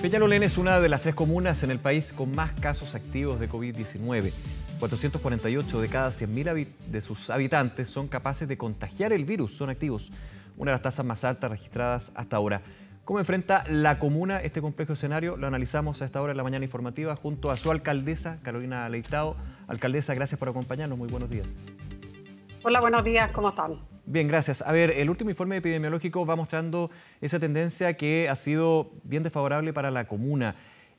Peñalolén es una de las tres comunas en el país con más casos activos de COVID-19. 448 de cada 100.000 de sus habitantes son capaces de contagiar el virus, son activos, una de las tasas más altas registradas hasta ahora. ¿Cómo enfrenta la comuna este complejo escenario? Lo analizamos a esta hora de la mañana informativa junto a su alcaldesa, Carolina Leitao. Alcaldesa, gracias por acompañarnos, muy buenos días. Hola, buenos días, ¿cómo están? Bien, gracias. A ver, el último informe epidemiológico va mostrando esa tendencia que ha sido bien desfavorable para la comuna.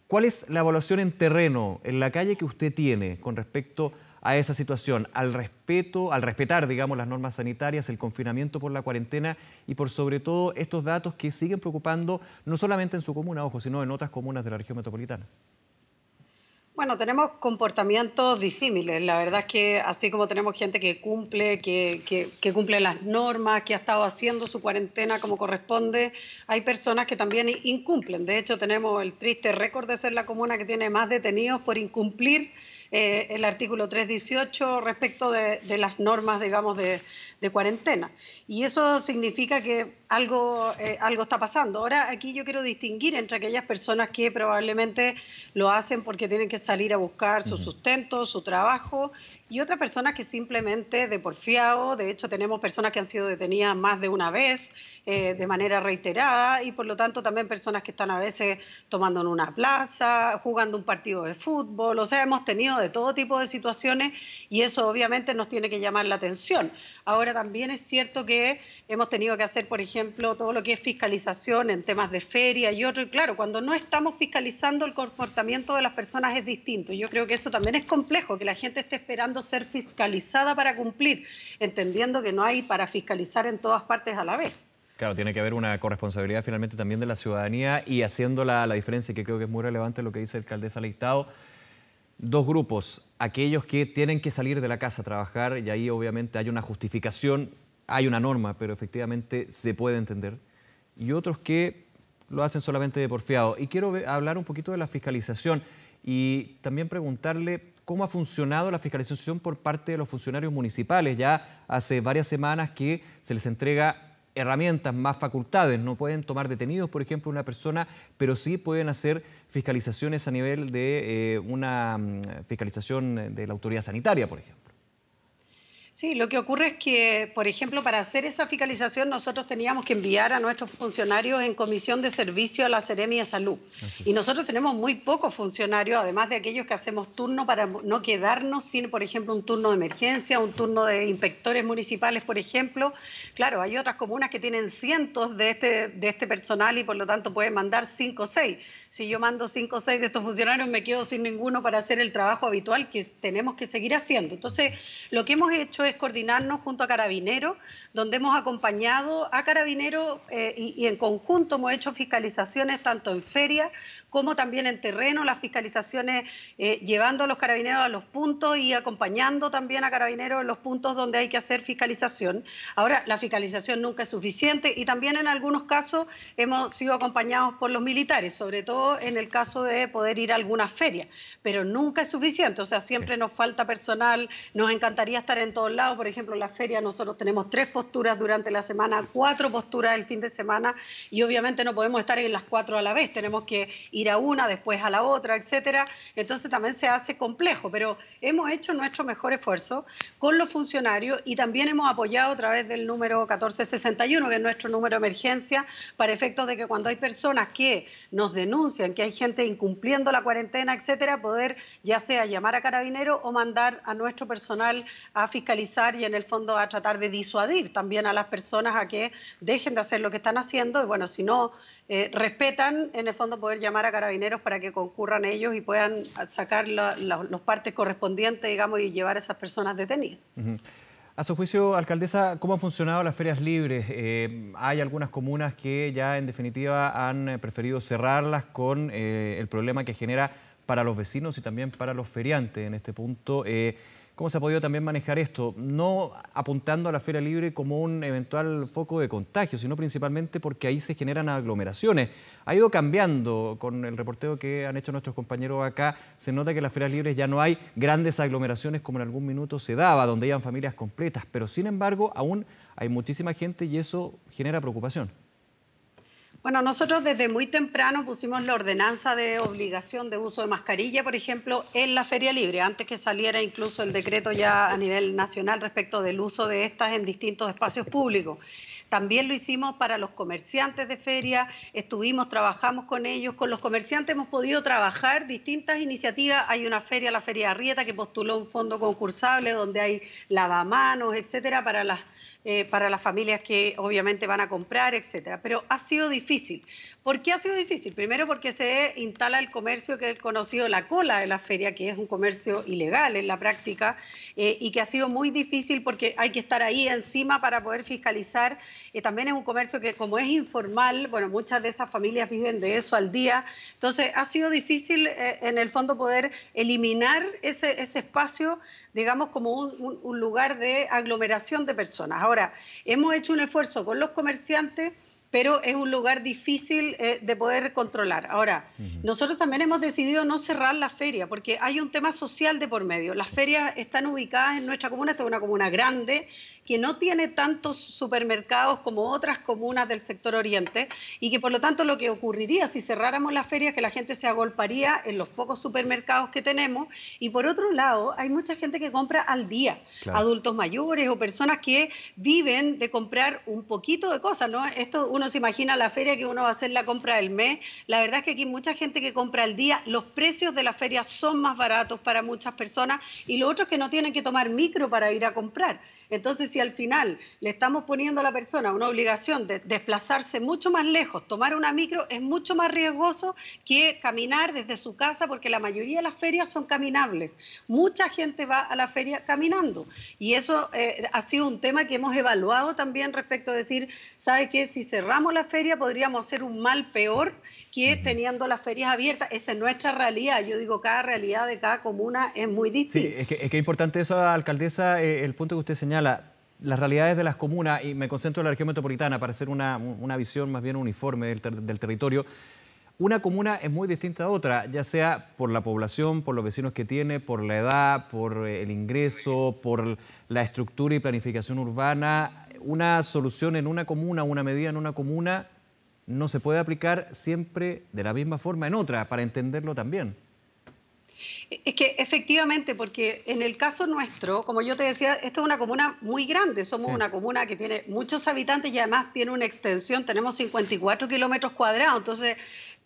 ¿Cuál es la evaluación en terreno, en la calle que usted tiene con respecto a esa situación, al respeto, al respetar, digamos, las normas sanitarias, el confinamiento por la cuarentena y por sobre todo estos datos que siguen preocupando no solamente en su comuna, ojo, sino en otras comunas de la región metropolitana? Bueno, tenemos comportamientos disímiles. La verdad es que así como tenemos gente que cumple, que, que, cumple las normas, que ha estado haciendo su cuarentena como corresponde, hay personas que también incumplen. De hecho, tenemos el triste récord de ser la comuna que tiene más detenidos por incumplir eh, el artículo 318 respecto de, las normas, digamos, de, cuarentena. Y eso significa que algo, eh, algo está pasando. Ahora, aquí yo quiero distinguir entre aquellas personas que probablemente lo hacen porque tienen que salir a buscar su sustento, su trabajo, y otras personas que simplemente de porfiado, de hecho tenemos personas que han sido detenidas más de una vez, eh, de manera reiterada y por lo tanto también personas que están a veces tomando en una plaza, jugando un partido de fútbol, o sea, hemos tenido de todo tipo de situaciones y eso obviamente nos tiene que llamar la atención. Ahora también es cierto que hemos tenido que hacer, por ejemplo, todo lo que es fiscalización en temas de feria y otro, y claro, cuando no estamos fiscalizando el comportamiento de las personas es distinto. Yo creo que eso también es complejo, que la gente esté esperando ser fiscalizada para cumplir, entendiendo que no hay para fiscalizar en todas partes a la vez. Claro, tiene que haber una corresponsabilidad finalmente también de la ciudadanía y haciendo la, diferencia, que creo que es muy relevante lo que dice el alcaldesa Estado, dos grupos, aquellos que tienen que salir de la casa a trabajar y ahí obviamente hay una justificación, hay una norma, pero efectivamente se puede entender, y otros que lo hacen solamente de porfiado. Y quiero hablar un poquito de la fiscalización y también preguntarle cómo ha funcionado la fiscalización por parte de los funcionarios municipales. Ya hace varias semanas que se les entrega herramientas, más facultades. No pueden tomar detenidos, por ejemplo, una persona, pero sí pueden hacer fiscalizaciones a nivel de eh, una mm, fiscalización de la autoridad sanitaria, por ejemplo. Sí, lo que ocurre es que, por ejemplo, para hacer esa fiscalización nosotros teníamos que enviar a nuestros funcionarios en comisión de servicio a la Seremi de Salud. Y nosotros tenemos muy pocos funcionarios, además de aquellos que hacemos turno para no quedarnos sin, por ejemplo, un turno de emergencia, un turno de inspectores municipales, por ejemplo. Claro, hay otras comunas que tienen cientos de este, de este personal y por lo tanto pueden mandar cinco o seis si yo mando cinco o seis de estos funcionarios, me quedo sin ninguno para hacer el trabajo habitual que tenemos que seguir haciendo. Entonces, lo que hemos hecho es coordinarnos junto a Carabineros, donde hemos acompañado a Carabineros eh, y, en conjunto hemos hecho fiscalizaciones tanto en feria como también en terreno, las fiscalizaciones eh, llevando a los carabineros a los puntos y acompañando también a carabineros en los puntos donde hay que hacer fiscalización. Ahora, la fiscalización nunca es suficiente y también en algunos casos hemos sido acompañados por los militares, sobre todo en el caso de poder ir a alguna feria, pero nunca es suficiente, o sea, siempre nos falta personal, nos encantaría estar en todos lados, por ejemplo, en la feria nosotros tenemos tres posturas durante la semana, cuatro posturas el fin de semana y obviamente no podemos estar en las cuatro a la vez, tenemos que ir a una, después a la otra, etcétera, entonces también se hace complejo, pero hemos hecho nuestro mejor esfuerzo con los funcionarios y también hemos apoyado a través del número 1461, que es nuestro número de emergencia, para efectos de que cuando hay personas que nos denuncian, que hay gente incumpliendo la cuarentena, etcétera, poder ya sea llamar a carabineros o mandar a nuestro personal a fiscalizar y en el fondo a tratar de disuadir también a las personas a que dejen de hacer lo que están haciendo y bueno, si no eh, respetan, en el fondo poder llamar a carabineros para que concurran ellos y puedan sacar la, partes correspondientes, digamos, y llevar a esas personas detenidas. A su juicio, alcaldesa, ¿cómo han funcionado las ferias libres? Eh, hay algunas comunas que ya en definitiva han eh, preferido cerrarlas con eh, el problema que genera para los vecinos y también para los feriantes en este punto. ¿Cómo se ha podido también manejar esto? No apuntando a la Feria Libre como un eventual foco de contagio, sino principalmente porque ahí se generan aglomeraciones. Ha ido cambiando con el reporteo que han hecho nuestros compañeros acá. Se nota que en las ferias libres ya no hay grandes aglomeraciones como en algún minuto se daba, donde iban familias completas. Pero sin embargo, aún hay muchísima gente y eso genera preocupación. Bueno, nosotros desde muy temprano pusimos la ordenanza de obligación de uso de mascarilla, por ejemplo, en la Feria Libre, antes que saliera incluso el decreto ya a nivel nacional respecto del uso de estas en distintos espacios públicos. También lo hicimos para los comerciantes de feria, estuvimos, trabajamos con ellos, con los comerciantes hemos podido trabajar distintas iniciativas. Hay una feria, la Feria Arrieta, que postuló un fondo concursable donde hay lavamanos, etcétera, para las eh, para las familias que obviamente van a comprar, etcétera. Pero ha sido difícil. ¿Por qué ha sido difícil? Primero porque se instala el comercio que es conocido la cola de la feria, que es un comercio ilegal en la práctica eh, y que ha sido muy difícil porque hay que estar ahí encima para poder fiscalizar. Eh, también es un comercio que como es informal, bueno, muchas de esas familias viven de eso al día. Entonces ha sido difícil en el fondo poder eliminar ese espacio digamos, como un, lugar de aglomeración de personas. Ahora, hemos hecho un esfuerzo con los comerciantes pero es un lugar difícil eh, de poder controlar. Ahora, nosotros también hemos decidido no cerrar la feria, porque hay un tema social de por medio. Las ferias están ubicadas en nuestra comuna, esta es una comuna grande, que no tiene tantos supermercados como otras comunas del sector oriente y que por lo tanto lo que ocurriría si cerráramos las ferias que la gente se agolparía en los pocos supermercados que tenemos y por otro lado hay mucha gente que compra al día, adultos mayores o personas que viven de comprar un poquito de cosas, ¿no? Esto uno se imagina la feria que uno va a hacer la compra del mes, la verdad es que aquí hay mucha gente que compra al día, los precios de la feria son más baratos para muchas personas y lo otro es que no tienen que tomar micro para ir a comprar. Entonces, si al final le estamos poniendo a la persona una obligación de desplazarse mucho más lejos, tomar una micro es mucho más riesgoso que caminar desde su casa, porque la mayoría de las ferias son caminables. Mucha gente va a la feria caminando. Y eso eh, ha sido un tema que hemos evaluado también respecto a decir, ¿sabe qué? Si cerramos la feria podríamos hacer un mal peor que teniendo las ferias abiertas. Esa es nuestra realidad. Yo digo, cada realidad de cada comuna es muy distinta. Sí, es que es importante eso, alcaldesa, eh, el punto que usted señala las realidades de las comunas, y me concentro en la región metropolitana para hacer una, visión más bien uniforme del, del, territorio, una comuna es muy distinta a otra, ya sea por la población, por los vecinos que tiene, por la edad, por eh, el ingreso, por la estructura y planificación urbana. Una solución en una comuna, una medida en una comuna, no se puede aplicar siempre de la misma forma en otra, para entenderlo también. Es que efectivamente, porque en el caso nuestro, como yo te decía, esta es una comuna muy grande, somos una comuna que tiene muchos habitantes y además tiene una extensión, tenemos 54 kilómetros cuadrados, entonces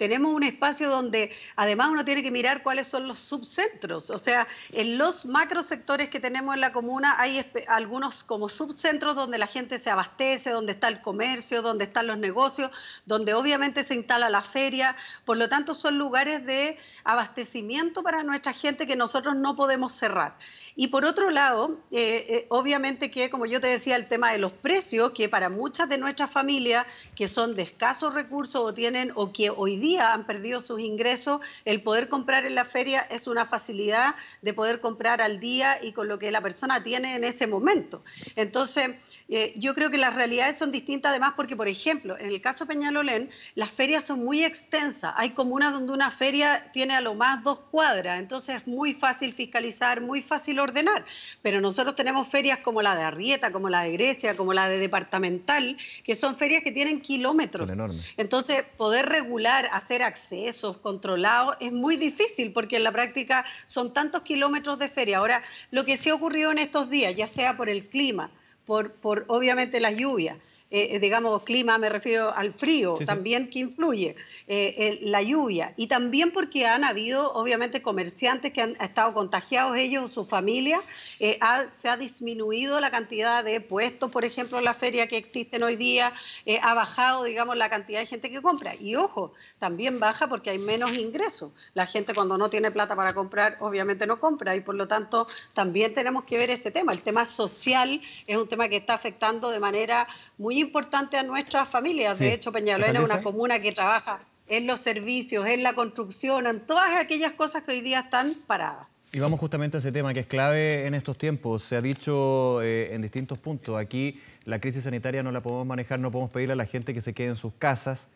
tenemos un espacio donde además uno tiene que mirar cuáles son los subcentros. O sea, en los sectores que tenemos en la comuna hay algunos como subcentros donde la gente se abastece, donde está el comercio, donde están los negocios, donde obviamente se instala la feria. Por lo tanto, son lugares de abastecimiento para nuestra gente que nosotros no podemos cerrar. Y por otro lado, eh, eh, obviamente que, como yo te decía, el tema de los precios, que para muchas de nuestras familias que son de escasos recursos o tienen o que hoy día han perdido sus ingresos, el poder comprar en la feria es una facilidad de poder comprar al día y con lo que la persona tiene en ese momento. Entonces, eh, yo creo que las realidades son distintas además porque, por ejemplo, en el caso Peñalolén, las ferias son muy extensas. Hay comunas donde una feria tiene a lo más dos cuadras, entonces es muy fácil fiscalizar, muy fácil ordenar. Pero nosotros tenemos ferias como la de Arrieta, como la de Grecia, como la de Departamental, que son ferias que tienen kilómetros. Entonces, poder regular, hacer accesos controlados es muy difícil porque en la práctica son tantos kilómetros de feria. Ahora, lo que se ha ocurrido en estos días, ya sea por el clima, por, por obviamente las lluvias. Eh, eh, digamos, clima, me refiero al frío, también que influye, eh, la lluvia, y también porque han habido, obviamente, comerciantes que han estado contagiados ellos, su familia, se ha disminuido la cantidad de puestos, por ejemplo, en la feria que existen hoy día, ha bajado, digamos, la cantidad de gente que compra, y ojo, también baja porque hay menos ingresos, la gente cuando no tiene plata para comprar, obviamente no compra, y por lo tanto también tenemos que ver ese tema, el tema social es un tema que está afectando de manera muy importante a nuestras familias. De hecho, Peñalolén es una comuna que trabaja en los servicios, en la construcción, en todas aquellas cosas que hoy día están paradas. Y vamos justamente a ese tema que es clave en estos tiempos. Se ha dicho eh, en distintos puntos, aquí la crisis sanitaria no la podemos manejar, no podemos pedirle a la gente que se quede en sus casas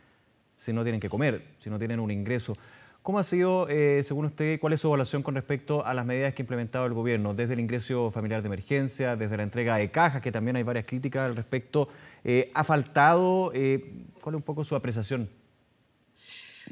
si no tienen que comer, si no tienen un ingreso. ¿Cómo ha sido, eh, según usted, cuál es su evaluación con respecto a las medidas que ha implementado el gobierno, desde el ingreso familiar de emergencia, desde la entrega de cajas, que también hay varias críticas al respecto? Eh, ¿Ha faltado? Eh, ¿Cuál es un poco su apreciación?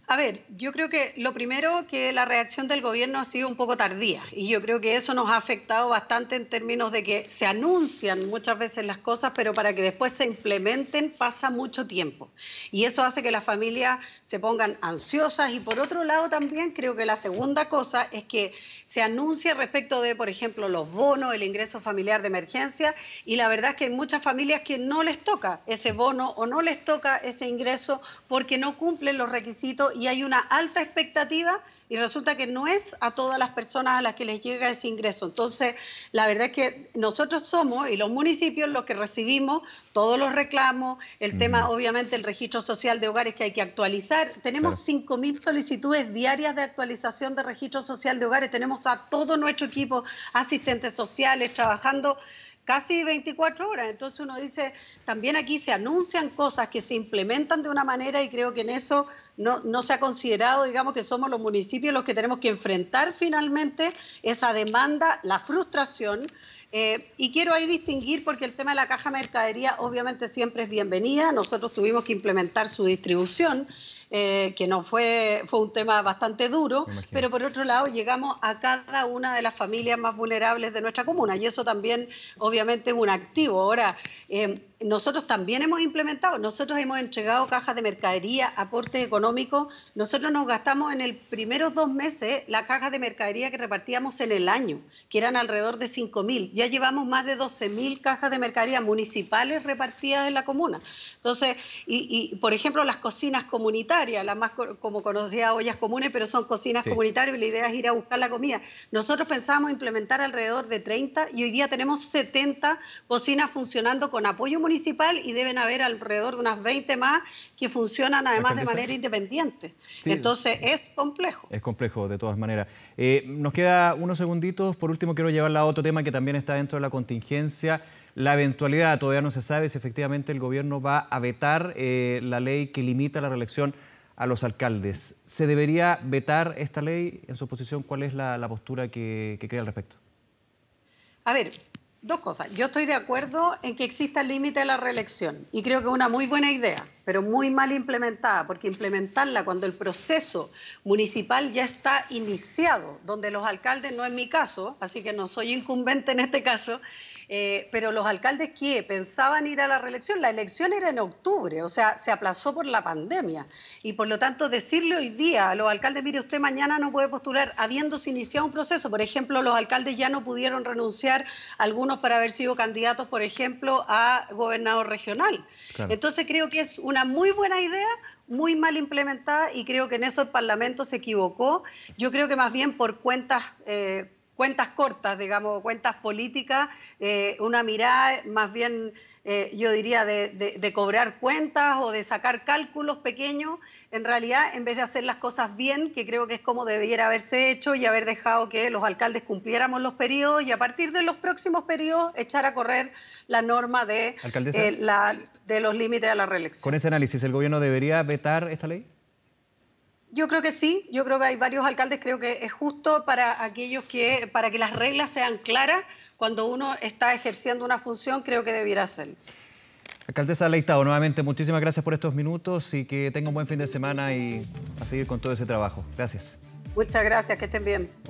A ver, yo creo que lo primero que la reacción del gobierno ha sido un poco tardía y yo creo que eso nos ha afectado bastante en términos de que se anuncian muchas veces las cosas, pero para que después se implementen pasa mucho tiempo y eso hace que las familias se pongan ansiosas y por otro lado también creo que la segunda cosa es que se anuncia respecto de, por ejemplo, los bonos, el ingreso familiar de emergencia y la verdad es que hay muchas familias que no les toca ese bono o no les toca ese ingreso porque no cumplen los requisitos y hay una alta expectativa y resulta que no es a todas las personas a las que les llega ese ingreso. Entonces, la verdad es que nosotros somos y los municipios los que recibimos todos los reclamos, el tema obviamente el registro social de hogares que hay que actualizar. Tenemos 5.000 solicitudes diarias de actualización de registro social de hogares, tenemos a todo nuestro equipo, asistentes sociales, trabajando casi 24 horas. Entonces uno dice, también aquí se anuncian cosas que se implementan de una manera y creo que en eso no, se ha considerado, digamos, que somos los municipios los que tenemos que enfrentar finalmente esa demanda, la frustración. Eh, y quiero ahí distinguir porque el tema de la caja mercadería obviamente siempre es bienvenida. Nosotros tuvimos que implementar su distribución eh, que no fue, fue un tema bastante duro, pero por otro lado llegamos a cada una de las familias más vulnerables de nuestra comuna y eso también obviamente es un activo. Ahora, eh, nosotros también hemos implementado, nosotros hemos entregado cajas de mercadería, aporte económico nosotros nos gastamos en el primeros dos meses las cajas de mercadería que repartíamos en el año, que eran alrededor de 5.000, ya llevamos más de 12.000 cajas de mercadería municipales repartidas en la comuna. Entonces, y, por ejemplo las cocinas comunitarias, las más como conocía ollas comunes, pero son cocinas comunitarias comunitarias, la idea es ir a buscar la comida. Nosotros pensábamos implementar alrededor de 30 y hoy día tenemos 70 cocinas funcionando con apoyo municipal municipal y deben haber alrededor de unas 20 más que funcionan además de manera independiente. Entonces es complejo. Es complejo, de todas maneras. Eh, nos queda unos segunditos. Por último, quiero llevarla a otro tema que también está dentro de la contingencia. La eventualidad, todavía no se sabe si efectivamente el gobierno va a vetar eh, la ley que limita la reelección a los alcaldes. ¿Se debería vetar esta ley? En su posición, ¿cuál es la, postura que, que, crea al respecto? A ver, Dos cosas. Yo estoy de acuerdo en que exista el límite de la reelección y creo que es una muy buena idea, pero muy mal implementada, porque implementarla cuando el proceso municipal ya está iniciado, donde los alcaldes, no en mi caso, así que no soy incumbente en este caso, eh, pero los alcaldes que pensaban ir a la reelección, la elección era en octubre, o sea, se aplazó por la pandemia. Y por lo tanto, decirle hoy día a los alcaldes, mire, usted mañana no puede postular, habiéndose iniciado un proceso. Por ejemplo, los alcaldes ya no pudieron renunciar, algunos para haber sido candidatos, por ejemplo, a gobernador regional. Entonces, creo que es una muy buena idea muy mal implementada y creo que en eso el Parlamento se equivocó. Yo creo que más bien por cuentas eh, cuentas cortas, digamos, cuentas políticas, eh, una mirada más bien, eh, yo diría, de, cobrar cuentas o de sacar cálculos pequeños, en realidad, en vez de hacer las cosas bien, que creo que es como debiera haberse hecho y haber dejado que los alcaldes cumpliéramos los periodos y a partir de los próximos periodos echar a correr la norma de, eh, de los límites a la reelección. Con ese análisis, ¿el gobierno debería vetar esta ley? Yo creo que sí, yo creo que hay varios alcaldes, creo que es justo para aquellos que, para que las reglas sean claras, cuando uno está ejerciendo una función, creo que debiera ser. Alcaldesa Leitado, nuevamente muchísimas gracias por estos minutos y que tenga un buen fin de semana y a seguir con todo ese trabajo. Gracias. Muchas gracias, que estén bien.